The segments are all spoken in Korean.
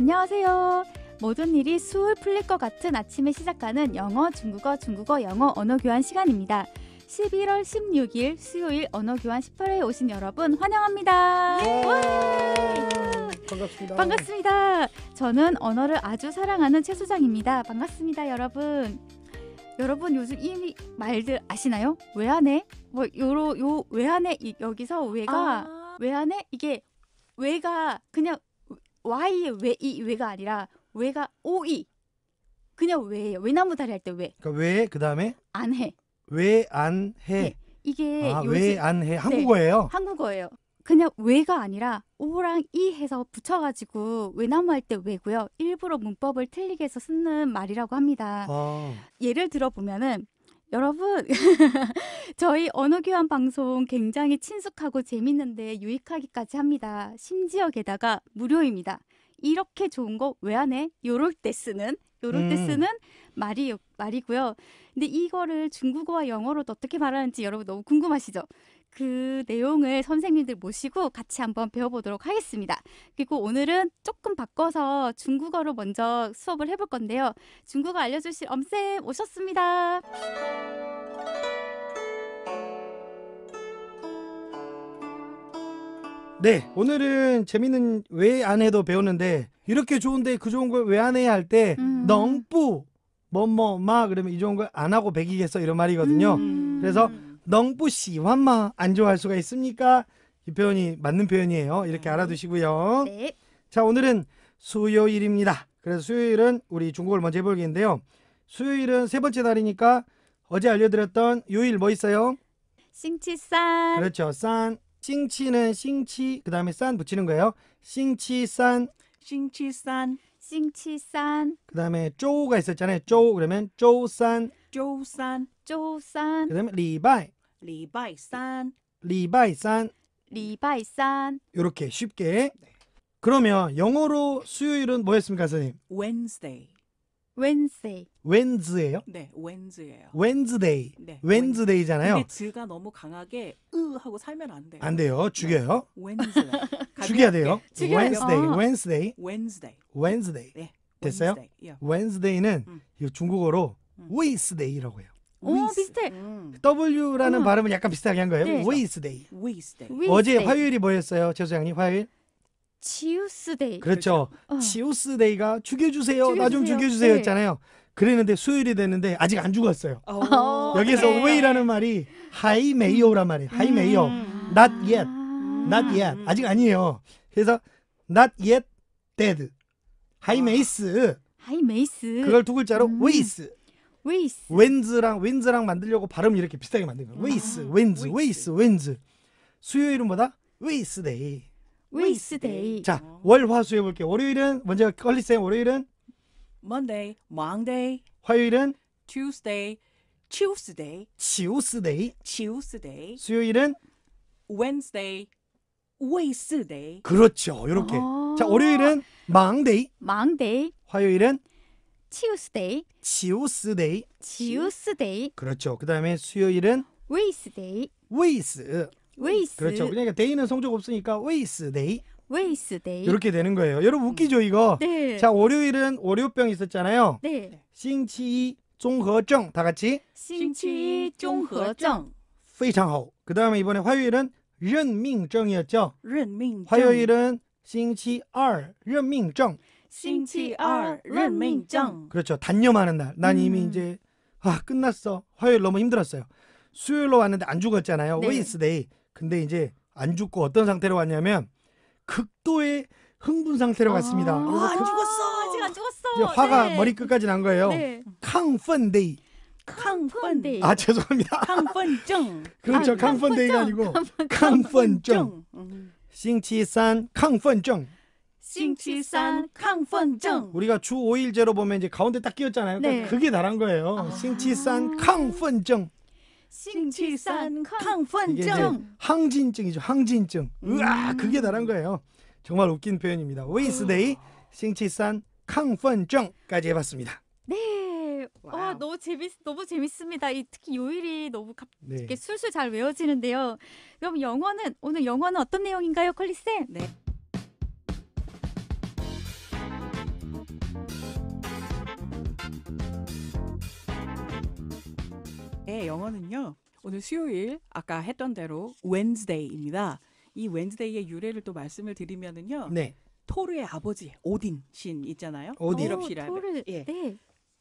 안녕하세요. 모든 일이 수울 풀릴 것 같은 아침에 시작하는 영어, 중국어, 중국어, 영어 언어 교환 시간입니다. 11월 16일 수요일 언어 교환 18회에 오신 여러분 환영합니다. 예! 반갑습니다. 반갑습니다. 저는 언어를 아주 사랑하는 최 소장입니다. 반갑습니다, 여러분. 여러분 요즘 이 말들 아시나요? 외환에 뭐 요로 요 외환에 여기서 외가 아~ 외환에 이게 외가 그냥 Y의 왜이 왜가 아니라 왜가 오이 e. 그냥 왜예요. 외나무 다리 할 때 왜. 그러니까 왜 그다음에 안 해. 왜 안 해. 네. 이게 아, 왜 안 해. 네. 한국어예요. 네. 한국어예요. 그냥 왜가 아니라 오랑 이 e 해서 붙여가지고 외나무 할 때 왜고요. 일부러 문법을 틀리게 해서 쓰는 말이라고 합니다. 아. 예를 들어 보면은 여러분, 저희 언어교환 방송 굉장히 친숙하고 재밌는데 유익하기까지 합니다. 심지어 게다가 무료입니다. 이렇게 좋은 거 왜 안 해? 요럴 때 쓰는 요럴 음. 때 쓰는 말이 말이고요. 근데 이거를 중국어와 영어로 어떻게 말하는지 여러분 너무 궁금하시죠? 그 내용을 선생님들 모시고 같이 한번 배워보도록 하겠습니다. 그리고 오늘은 조금 바꿔서 중국어로 먼저 수업을 해볼 건데요. 중국어 알려주실 엄쌤 오셨습니다. 네, 오늘은 재미는 왜 안 해도 배우는데 이렇게 좋은데 그 좋은 걸 왜 안 해야 할때 음. 넝뿌 뭐뭐 마 그러면 이 좋은 걸 안 하고 배기겠어 이런 말이거든요. 음. 그래서 能부씨欢吗안 좋아할 수가 있습니까? 이 표현이 맞는 표현이에요. 이렇게 네. 알아두시고요. 네. 자, 오늘은 수요일입니다. 그래서 수요일은 우리 중국어를 먼저 해볼겠는데요. 수요일은 세 번째 날이니까 어제 알려드렸던 요일 뭐 있어요? 싱치산. 그렇죠. 산. 싱치는 싱치, 그 다음에 산 붙이는 거예요. 싱치산. 싱치산. 싱치산. 그 다음에 쪼가 있었잖아요. 쪼 그러면 쪼산. 쪼산. 쪼산. 그 다음에 리바이. 리바이산 리바이산 리바이산 렇게 쉽게 그러면 영어로 수요일은 뭐였습니까 선생님? Wednesday Wednesday 웬즈예요? 네 웬즈예요 Wednesday 네, 웬즈데이잖아요 근데 즈가 너무 강하게 으 하고 살면 안 돼요 안 돼요 네. 죽여요 웬즈 죽여야 돼요 네, 죽여요. Wednesday 아. Wednesday Wednesday Wednesday 네, 됐어요? Wednesday. 예. 는 음. 중국어로 웨이스데이라고 음. 해요 오 어, 비슷해. 음. W라는 음. 발음은 약간 비슷하게 한 거예요. 네. Wednesday. Wednesday. 어제 화요일이 뭐였어요, 최소장님? 화요일? 지우스데이. 그렇죠. 그렇죠. 어. 지우스데이가 죽여주세요. 나좀 죽여주세요 했잖아요. 네. 그랬는데 수요일이 됐는데 아직 안 죽었어요. 오, 어. 여기서 네. way라는 말이 하이 메이오란 말이에요. 하이 메이오. 음. not yet. 아. not yet. 아직 아니에요. 그래서 not yet dead. 하이 메이스. 하이 메이스. 그걸 두 글자로 음. ways. 웨이스. 웬즈랑 웬즈랑 만들려고 발음 이렇게 비슷하게 만든 거야. 아, 웨이스, 웬즈, 웨이스, 웬즈. 수요일은 뭐다? 웨이스데이. 웨이스데이. 자, 아. 월, 화, 수 해볼게요. 월요일은 먼저 걸리쌤 월요일은 Monday, Monday, 화요일은 Tuesday, Tuesday, 지우스데이. Tuesday, 수요일은 Wednesday, Wednesday. 그렇죠. 요렇게. 아. 자, 월요일은 망데이, 망데이, 화요일은 치우스데이, 지오스데이. 지우스데이, 그렇죠. 그다음에 수요일은 웨이스데이, 웨이스. 웨이스, 그렇죠. 그러니까 데이는 성적 없으니까 웨이스데이. 웨이스데이. 이렇게 되는 거예요. 여러분 웃기죠 음. 이거? 네. 자, 월요일은 월요병 있었잖아요. 네. 싱치이 종허症다 같이 星치一综合症非常好. 그다음에 이번에 화요일은 任命증이었죠 任命症， 화요일은 싱치알 任命증 星期二任命证. 그렇죠. 단념하는 날. 난 이미 음. 이제 아 끝났어. 화요일 너무 힘들었어요. 수요일로 왔는데 안 죽었잖아요. 네. 웨이스데이. 근데 이제 안 죽고 어떤 상태로 왔냐면 극도의 흥분 상태로 갔습니다. 아, 안 그- 죽었어. 아직 안 죽었어. 화가 네. 머리끝까지 난 거예요. 네. 캉데이 캉펀데이. 아 죄송합니다. 亢奋症. 그렇죠. 아, 캉데이가 아니고 캉펀쩡. 음. 싱치산 캉펀쩡. 싱치산 캉펀정 우리가 주 5일제로 보면 이제 가운데 딱 끼었잖아요. 그러니까 네. 그게 나란 거예요. 아. 싱치산 캉펀정 싱치산 캉펀정 항진증이죠. 항진증. 으아 음. 그게 나란 거예요. 정말 웃긴 표현입니다. 웨이스데이 싱치산 캉펀정까지 해봤습니다. 네. 어, 와, 너무 재밌 너무 재밌습니다. 이 특히 요일이 너무 갑, 네. 이렇게 술술 잘 외워지는데요. 그럼 영어는 오늘 영어는 어떤 내용인가요, 컬리 쌤? 네. 네, 영어는요. 오늘 수요일 아까 했던 대로 웬즈데이입니다이웬즈데이의 유래를 또 말씀을 드리면은요. 네. 토르의 아버지 오딘 신 있잖아요. 오딘. 유시라 어, 토르. 예. 네.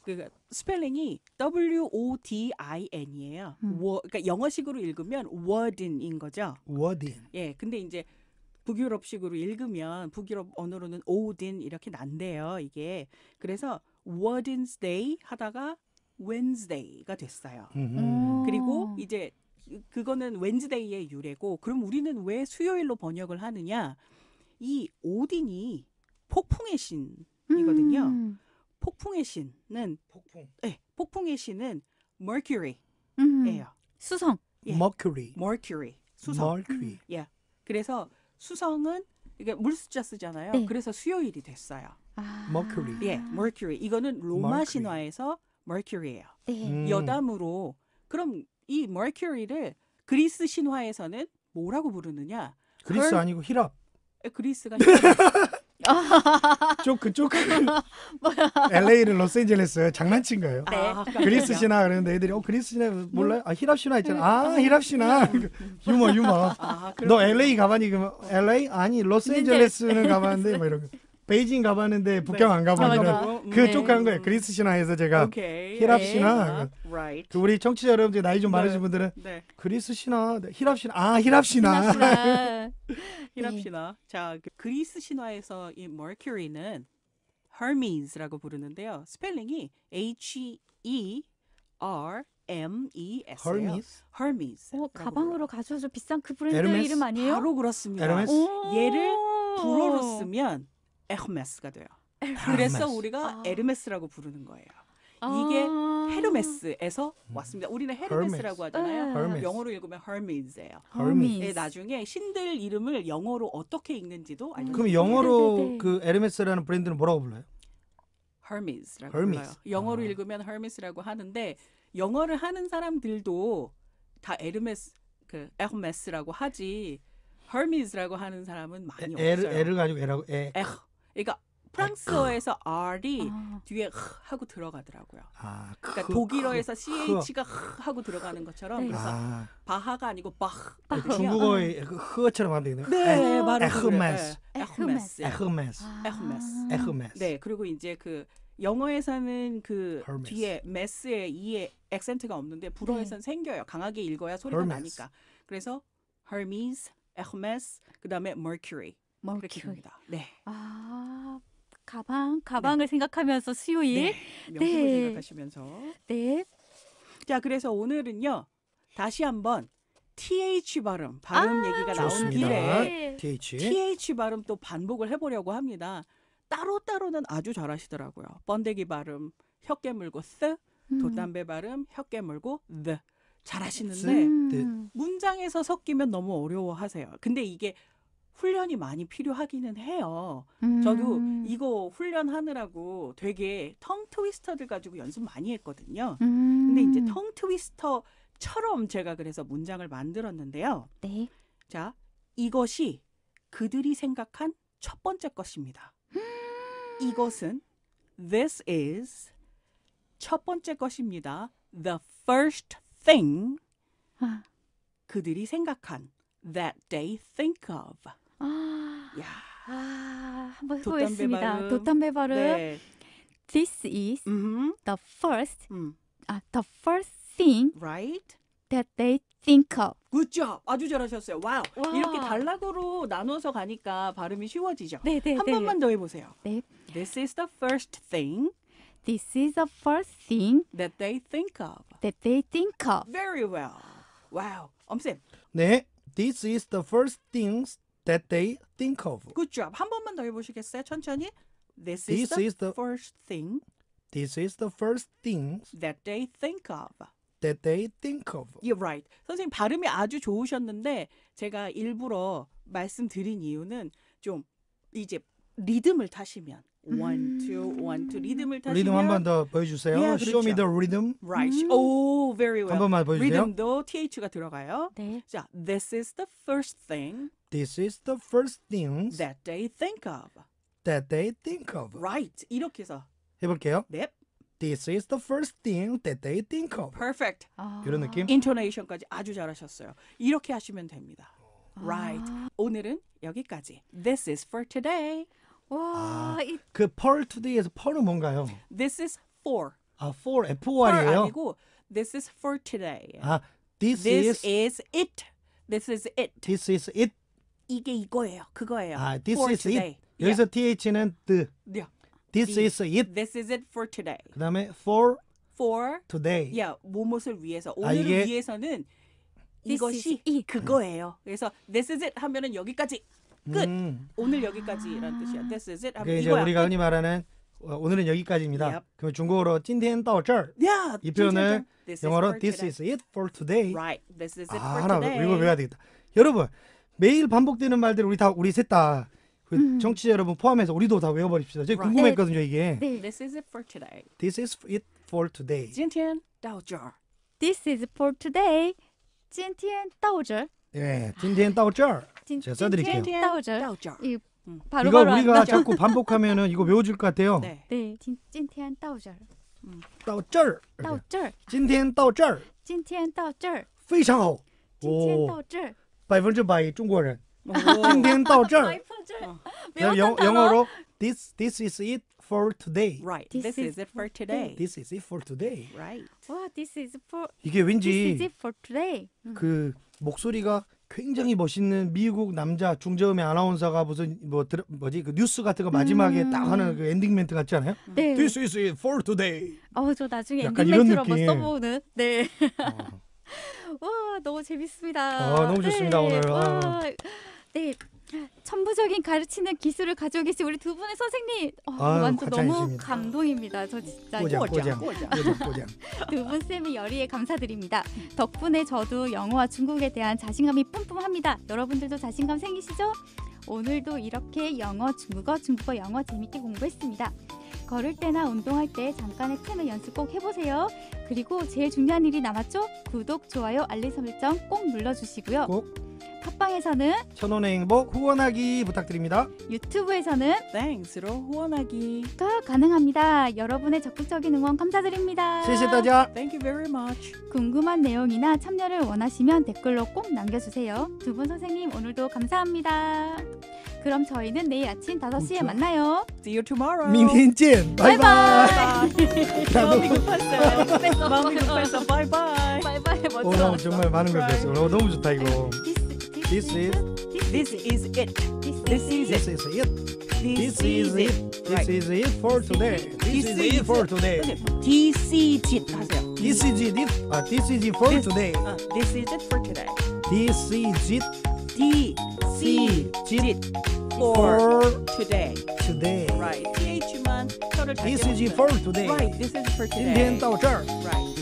그 스펠링이 W O D I N이에요. 음. 워, 그러니까 영어식으로 읽으면 워딘인 거죠. 워딘. 예. 근데 이제 북유럽식으로 읽으면 북유럽 언어로는 오딘 이렇게 난대요. 이게 그래서 워딘스 데이 하다가 웬즈데이가 됐어요. 그리고 이제 그거는 웬즈데이의 유래고 그럼 우리는 왜 수요일로 번역을 하느냐? 이 오딘이 폭풍의 신이거든요. 음. 폭풍의 신은 폭풍. 네, 폭풍의 신은 Mercury예요. 수성. 예. Mercury. Mercury. 수성. Mercury. 예. 그래서 수성은 이게 물수자 쓰잖아요. 네. 그래서 수요일이 됐어요. 아. Mercury. 예, Mercury. 이거는 로마 Mercury. 신화에서 m e r 예요 네. 예. 음. 여담으로 그럼 이 m e r 를 그리스 신화에서는 뭐라고 부르느냐? 그리스 걸... 아니고 히랍. 그리스가 조크 조크 LA를 로스앤젤레스 장난친가요? 네. 아, 그러니까. 그리스 신화 그러는데 애들이 어 그리스 신화 몰라아 히랍 신화 있잖아. 아 네. 히랍 신화 음. 유머 유머. 아, 너 LA 가봤니? 그러 LA 아니 로스앤젤레스는 네. 가봤는데 뭐 이런 거. 베이징 가봤는데 네. 북경 안 가보니까 아, 그쪽 간 거예요. 네. 그리스 신화에서 제가 히랍 신화. 아, 그 우리 청취자 여러분들 나이 좀 네. 많으신 분들은 그리스 신화, 히랍 신화, 아 히랍 신화. 히랍 신화. 자 그 그리스 신화에서 이 머큐리는 h e r m 라고 부르는데요. 스펠링이 H E R M E S Hermes. h e 어, 가방으로 가져와서 비싼 그 브랜드 이름 아니에요? 바로 그렇습니다. 에르메스? 얘를 불어로 쓰면 에르메스가 돼요. 그래서 우리가 아. 에르메스라고 부르는 거예요. 아. 이게 헤르메스에서 음. 왔습니다. 우리는 헤르메스라고 하잖아요. h e r m e 영어로 읽으면 h e r m 예요 h e r m 네, 나중에 신들 이름을 영어로 어떻게 읽는지도 음. 알려. 그럼 영어로 네, 네, 네. 그 에르메스라는 브랜드는 뭐라고 불러요? h e r m 라고 h e r m 불러요. 영어로 아. 읽으면 h e r m 라고 하는데 영어를 하는 사람들도 다 에르메스 그 에르메스라고 하지. h e r m 라고 하는 사람은 많이 에, 없어요. 에를 가지고 에라고 에. 에흐. 그러니까 프랑스어에서 R이 아. 뒤에 흐 하고 들어가더라고요. 아, 그러니까 독일어에서 크, CH가 흐 하고 들어가는 것처럼 네. 그래서 아. 바하가 아니고 바흐. 중국어의 그 흐처럼 하 되겠네요. 네, 바로 네, 에흐메스. 에흐메스. 아. 에흐메스. 에흐메스. 네, 그리고 이제 그 영어에서는 그 Hermes. 뒤에 메스에 이에 액센트가 없는데 불어에서는 네. 생겨요. 강하게 읽어야 소리가 Hermes. 나니까. 그래서 Hermes, Hermes, 그다음에 Mercury. 마 멀티입니다. 네. 아, 가방, 가방을 네. 생각하면서 수요일. 네. 명품을 네. 생각하시면서. 네. 자, 그래서 오늘은요. 다시 한번 TH 발음, 발음 아, 얘기가 나온 길에 네. TH. TH 발음 또 반복을 해보려고 합니다. 따로따로는 아주 잘하시더라고요. 번데기 발음, 혀깨 물고 쓰, 돗담배 음. 발음, 혀깨 물고 드. 잘하시는데 네. 음. 문장에서 섞이면 너무 어려워하세요. 근데 이게 훈련이 많이 필요하기는 해요. 음. 저도 이거 훈련하느라고 되게 텅 트위스터들 가지고 연습 많이 했거든요. 음. 근데 이제 음. 텅 트위스터처럼 제가 그래서 문장을 만들었는데요. 네. 자, 이것이 그들이 생각한 첫 번째 것입니다. 음. 이것은 this is 첫 번째 것입니다. the first thing 아. 그들이 생각한 that they think of 야. 아, 한번 해보겠습니다. 돛담배 발음. 네. This is mm-hmm. the first, 음. 아, the first thing right? that they think of. 굿잡! 아주 잘하셨어요. 와우! 와. 이렇게 단락으로 나눠서 가니까 발음이 쉬워지죠? 네, 네, 한 네. 번만 더 해보세요. 네. This is the first thing. This is the first thing that they think of. That they think of. Very well. 와우. 엄쌤. 네. This is the first things that they think of. Good job. 한 번만 더 해보시겠어요? 천천히. This, This is, the is the first thing This is the first thing that they think of. that they think of. You're right. 선생님 발음이 아주 좋으셨는데 제가 일부러 말씀드린 이유는 좀 이제 리듬을 타시면 one two one two 리듬을 타시면 리듬 한 번 더 보여주세요. Yeah, Show me the rhythm. Right. 음. Oh, very well. 한 번만 보여주세요. 리듬도 th가 들어가요. 네. 자, this is the first thing This is the first thing that they think of. that they think of. Right. 이렇게 해서. 해볼게요. Yep. This is the first thing that they think of. Perfect. Ah. 이런 느낌? intonation까지 아주 잘하셨어요. 이렇게 하시면 됩니다. Right. 오늘은 여기까지. This is for today. 와, 이, 그 for today에서 for는 뭔가요? This is for. 아, for for F-O-R이에요? 아니고 this is for today. 아, this, This is, is it. This is it. this is it. 이게 이거예요. 그거예요. 아, this for is today. it. 여기서 yeah. th는 the. Yeah. This the, is it. This is it for today. 그다음에 for for today. 야, yeah, 무엇을 위해서 오늘을 아, 이게... 위해서는 이것이 이 그거예요. 그래서 this is it 하면은 여기까지 끝. 음. 오늘 여기까지라는 뜻이야. This is it. 하면 이제 이거야. 우리가 흔히 말하는 오늘은 여기까지입니다. Yep. 그럼 중국어로 今天到这儿. Yeah, 이 표현을 this 영어로 is this is it for today. Right. This is it 아, for today. 이거 외워야 되겠다. 여러분 매일 반복되는 말들 우리 다 우리 셋다 그 음. 정치자 여러분 포함해서 우리도 다 외워버립시다. 저희 right. 궁금했거든요 이게. 네. This is it for today. This is it for today. 今天到这儿. This is for today. 今天到这儿. 예, 今天到这儿. 제가 써드릴게요. 今天到这儿. 바로 이거 바로 우리가 자꾸 반복하면은 이거 외워질 것 같아요. 네. 네. 今天到这儿.到这儿.到这儿.今天到这儿.今天到这儿.非常好.今天到这儿. 百分之百中国人。今天到这儿，然后영영어로 this this is it for today. Right. This, is it for today. This is it for today. Right. 와, this is for 이게 왠지 this is it for today. 그 목소리가 굉장히 멋있는 미국 남자 중저음의 아나운서가 무슨 뭐 드라, 뭐지 그 뉴스 같은 거 마지막에 음. 딱 하는 그 엔딩 멘트 같지 않아요? 네. This is it for today. 어저 나중에 엔딩 멘트로 한번 써보는. 네. 어. 와 너무 재밌습니다. 아 너무 좋습니다 네. 오늘. 아. 와. 네. 천부적인 가르치는 기술을 가지고 계신 우리 두 분의 선생님 어, 아유, 완전 너무 있습니다. 감동입니다. 저 진짜 꼬장 꼬장 꼬장 두분 쌤의 열의에 감사드립니다. 덕분에 저도 영어와 중국에 대한 자신감이 뿜뿜합니다. 여러분들도 자신감 생기시죠? 오늘도 이렇게 영어, 중국어, 중국어, 영어 재밌게 공부했습니다. 걸을 때나 운동할 때 잠깐의 틈을 연습 꼭 해보세요. 그리고 제일 중요한 일이 남았죠? 구독, 좋아요, 알림 설정 꼭 눌러주시고요. 꼭. 팟빵에서는 천원의 행복 후원하기 부탁드립니다. 유튜브에서는 땡스로 후원하기 가 가능합니다. 여러분의 적극적인 응원 감사드립니다. 谢谢大家. Thank you very much. 궁금한 내용이나 참여를 원하시면 댓글로 꼭 남겨주세요. 두 분 선생님 오늘도 감사합니다. 그럼 저희는 내일 아침 5시에 그렇죠. 만나요. See you tomorrow. 明天 바이바이. 마음이 급했어요. 마음이 급했어. 바이바이. 바이바이. 오 정말 많은 걸 배웠어. 너무 좋다 이거. 네, This is. This is it. This is it. This is it. This is it. This is it for today. This is it for today. This This is it. 아, this is it for today. This is it for today. T C G. T C G. for today. Today. Right. TH만 서로 잘. This is it for today. Right. This is for today. 今天到这儿. Right.